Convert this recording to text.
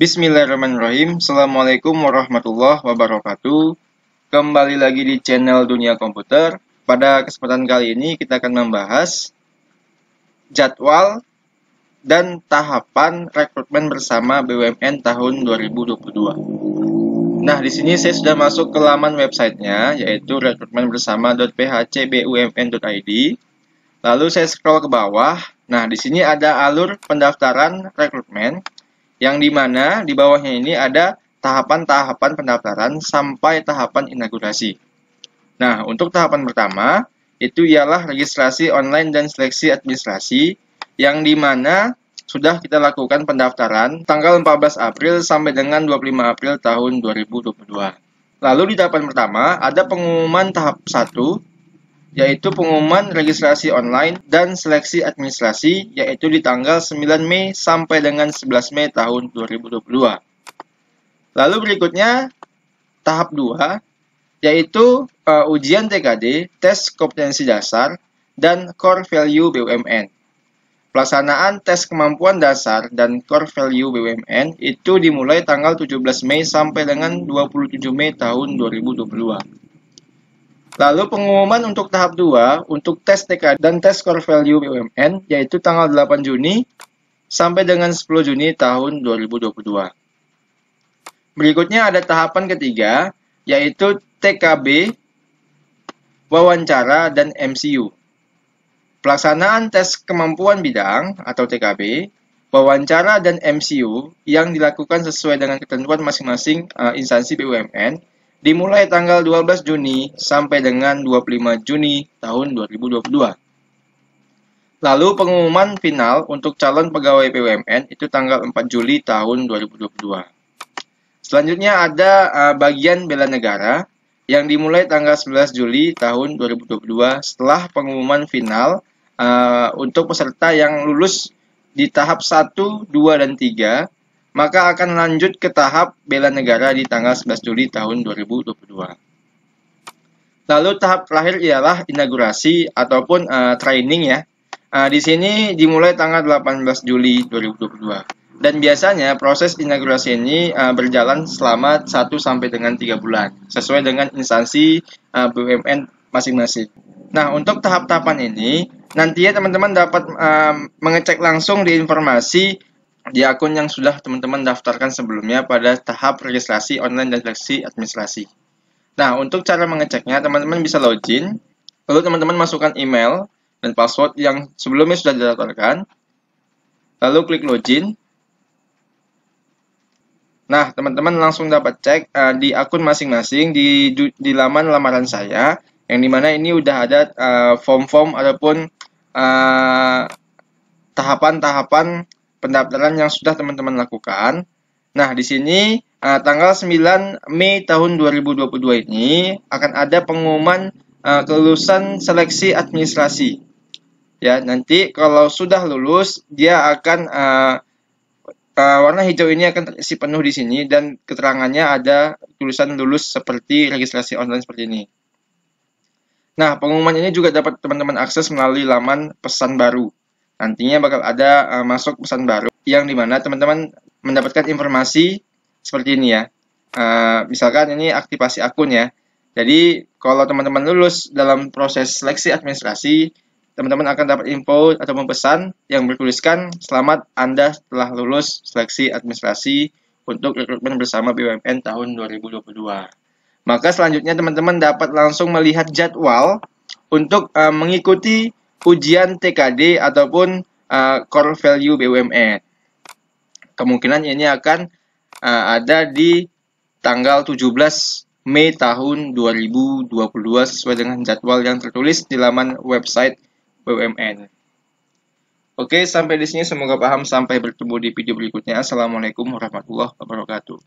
Bismillahirrahmanirrahim. Assalamualaikum warahmatullahi wabarakatuh. Kembali lagi di channel Dunia Komputer. Pada kesempatan kali ini kita akan membahas jadwal dan tahapan rekrutmen bersama BUMN tahun 2022. Nah, di sini saya sudah masuk ke laman websitenya, yaitu rekrutmenbersama.phcbumn.id. Lalu saya scroll ke bawah. Nah, di sini ada alur pendaftaran rekrutmen yang dimana di bawahnya ini ada tahapan-tahapan pendaftaran sampai tahapan inaugurasi. Nah, untuk tahapan pertama, itu ialah registrasi online dan seleksi administrasi yang dimana sudah kita lakukan pendaftaran tanggal 14 April sampai dengan 25 April tahun 2022. Lalu di tahapan pertama ada pengumuman tahap 1 yaitu pengumuman registrasi online dan seleksi administrasi, yaitu di tanggal 9 Mei sampai dengan 11 Mei tahun 2022. Lalu berikutnya, tahap 2, yaitu uh, ujian TKD, tes kompetensi dasar, dan core value BUMN. Pelaksanaan tes kemampuan dasar dan core value BUMN itu dimulai tanggal 17 Mei sampai dengan 27 Mei tahun 2022. Lalu pengumuman untuk tahap 2 untuk tes TK dan tes core value BUMN yaitu tanggal 8 Juni sampai dengan 10 Juni tahun 2022. Berikutnya ada tahapan ketiga yaitu TKB, wawancara dan MCU. Pelaksanaan tes kemampuan bidang atau TKB wawancara dan MCU yang dilakukan sesuai dengan ketentuan masing-masing eh, instansi BUMN dimulai tanggal 12 Juni sampai dengan 25 Juni tahun 2022. Lalu pengumuman final untuk calon pegawai BUMN itu tanggal 4 Juli tahun 2022. Selanjutnya ada uh, bagian bela negara yang dimulai tanggal 11 Juli tahun 2022 setelah pengumuman final uh, untuk peserta yang lulus di tahap 1, 2, dan 3 maka akan lanjut ke tahap bela negara di tanggal 11 Juli tahun 2022. Lalu tahap terakhir ialah inaugurasi ataupun uh, training ya. Uh, di sini dimulai tanggal 18 Juli 2022. Dan biasanya proses inaugurasi ini uh, berjalan selama 1 sampai dengan 3 bulan sesuai dengan instansi uh, BUMN masing-masing. Nah, untuk tahap-tahapan ini nantinya teman-teman dapat uh, mengecek langsung di informasi di akun yang sudah teman-teman daftarkan sebelumnya pada tahap registrasi online dan seleksi administrasi. Nah, untuk cara mengeceknya, teman-teman bisa login, lalu teman-teman masukkan email dan password yang sebelumnya sudah didaftarkan, lalu klik login. Nah, teman-teman langsung dapat cek uh, di akun masing-masing di, di laman lamaran saya, yang dimana ini udah ada eh, form-form uh, ataupun uh, eh, tahapan -tahapan pendaftaran yang sudah teman-teman lakukan. Nah, di sini uh, tanggal 9 Mei tahun 2022 ini akan ada pengumuman uh, kelulusan seleksi administrasi. Ya, nanti kalau sudah lulus dia akan uh, uh, warna hijau ini akan terisi penuh di sini dan keterangannya ada tulisan lulus seperti registrasi online seperti ini. Nah, pengumuman ini juga dapat teman-teman akses melalui laman pesan baru. Nantinya bakal ada uh, masuk pesan baru yang dimana teman-teman mendapatkan informasi seperti ini ya. Uh, misalkan ini aktivasi akun ya. Jadi kalau teman-teman lulus dalam proses seleksi administrasi, teman-teman akan dapat info atau pesan yang bertuliskan selamat Anda telah lulus seleksi administrasi untuk rekrutmen bersama BUMN tahun 2022. Maka selanjutnya teman-teman dapat langsung melihat jadwal untuk uh, mengikuti ujian TKD ataupun uh, core value BUMN. Kemungkinan ini akan uh, ada di tanggal 17 Mei tahun 2022 sesuai dengan jadwal yang tertulis di laman website BUMN. Oke, sampai di sini semoga paham. Sampai bertemu di video berikutnya. Assalamualaikum warahmatullahi wabarakatuh.